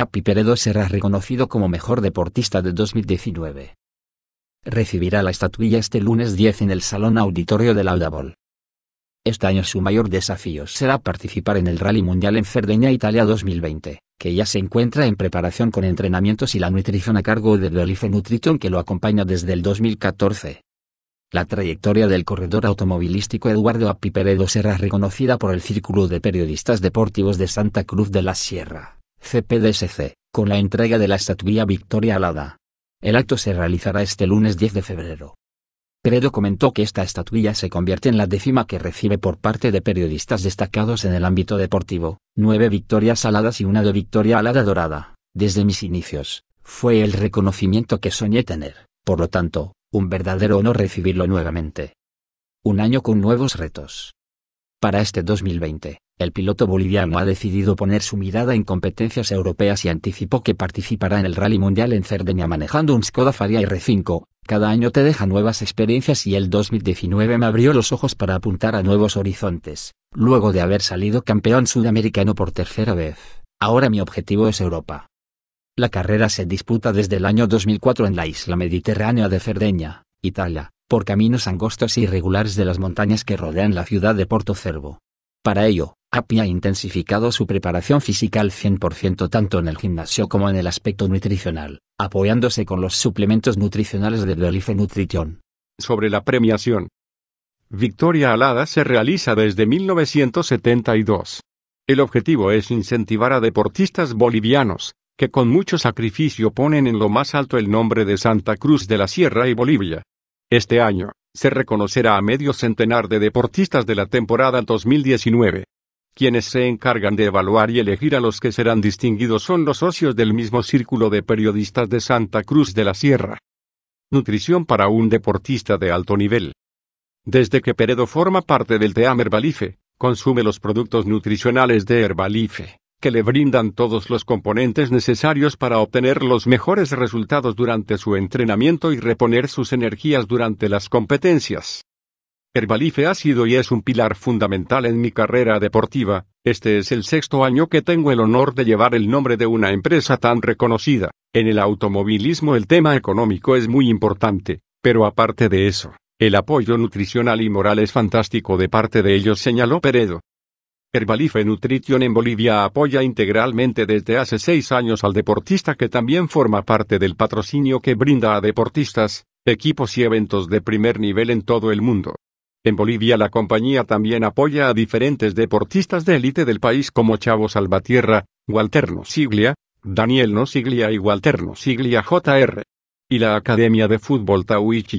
Capi Peredo será reconocido como mejor deportista de 2019. Recibirá la estatuilla este lunes 10 en el Salón Auditorio del Audabol. Este año su mayor desafío será participar en el Rally Mundial en Cerdeña, Italia 2020, que ya se encuentra en preparación con entrenamientos y la nutrición a cargo de Belife Nutrition que lo acompaña desde el 2014. La trayectoria del corredor automovilístico Eduardo Peredo será reconocida por el Círculo de Periodistas Deportivos de Santa Cruz de la Sierra. CPDSC, con la entrega de la estatuilla Victoria Alada. El acto se realizará este lunes 10 de febrero. Peredo comentó que esta estatuilla se convierte en la décima que recibe por parte de periodistas destacados en el ámbito deportivo, nueve victorias aladas y una de victoria alada dorada. Desde mis inicios, fue el reconocimiento que soñé tener, por lo tanto, un verdadero honor recibirlo nuevamente. Un año con nuevos retos. Para este 2020, el piloto boliviano ha decidido poner su mirada en competencias europeas y anticipó que participará en el Rally Mundial en Cerdeña manejando un Skoda Faria R5. Cada año te deja nuevas experiencias y el 2019 me abrió los ojos para apuntar a nuevos horizontes, luego de haber salido campeón sudamericano por tercera vez. Ahora mi objetivo es Europa. La carrera se disputa desde el año 2004 en la isla mediterránea de Cerdeña, Italia, por caminos angostos e irregulares de las montañas que rodean la ciudad de Porto Cervo. Para ello, Api ha intensificado su preparación física al 100% tanto en el gimnasio como en el aspecto nutricional, apoyándose con los suplementos nutricionales de Belife Nutrition. Sobre la premiación. Victoria Alada se realiza desde 1972. El objetivo es incentivar a deportistas bolivianos, que con mucho sacrificio ponen en lo más alto el nombre de Santa Cruz de la Sierra y Bolivia, este año, se reconocerá a medio centenar de deportistas de la temporada 2019. Quienes se encargan de evaluar y elegir a los que serán distinguidos son los socios del mismo Círculo de Periodistas de Santa Cruz de la Sierra. Nutrición para un deportista de alto nivel. Desde que Peredo forma parte del Team Herbalife, consume los productos nutricionales de Herbalife, que le brindan todos los componentes necesarios para obtener los mejores resultados durante su entrenamiento y reponer sus energías durante las competencias. Herbalife ha sido y es un pilar fundamental en mi carrera deportiva, este es el sexto año que tengo el honor de llevar el nombre de una empresa tan reconocida. En el automovilismo el tema económico es muy importante, pero aparte de eso, el apoyo nutricional y moral es fantástico de parte de ellos, señaló Peredo. Herbalife Nutrition en Bolivia apoya integralmente desde hace seis años al deportista que también forma parte del patrocinio que brinda a deportistas, equipos y eventos de primer nivel en todo el mundo. En Bolivia la compañía también apoya a diferentes deportistas de élite del país como Chavo Salvatierra, Walter Siglia, Daniel Siglia y Walter Siglia Jr. y la Academia de Fútbol Tauichi.